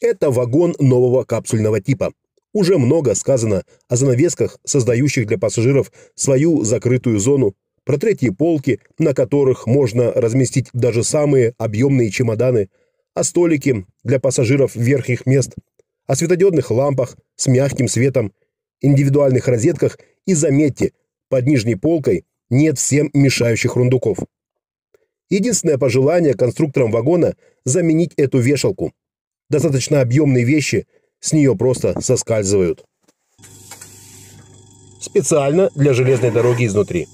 Это вагон нового капсульного типа. Уже много сказано о занавесках, создающих для пассажиров свою закрытую зону, про третьи полки, на которых можно разместить даже самые объемные чемоданы, о столике для пассажиров верхних мест, о светодиодных лампах с мягким светом, индивидуальных розетках и, заметьте, под нижней полкой нет всем мешающих рундуков. Единственное пожелание конструкторам вагона – заменить эту вешалку – достаточно объемные вещи с нее просто соскальзывают. Специально для железной дороги изнутри.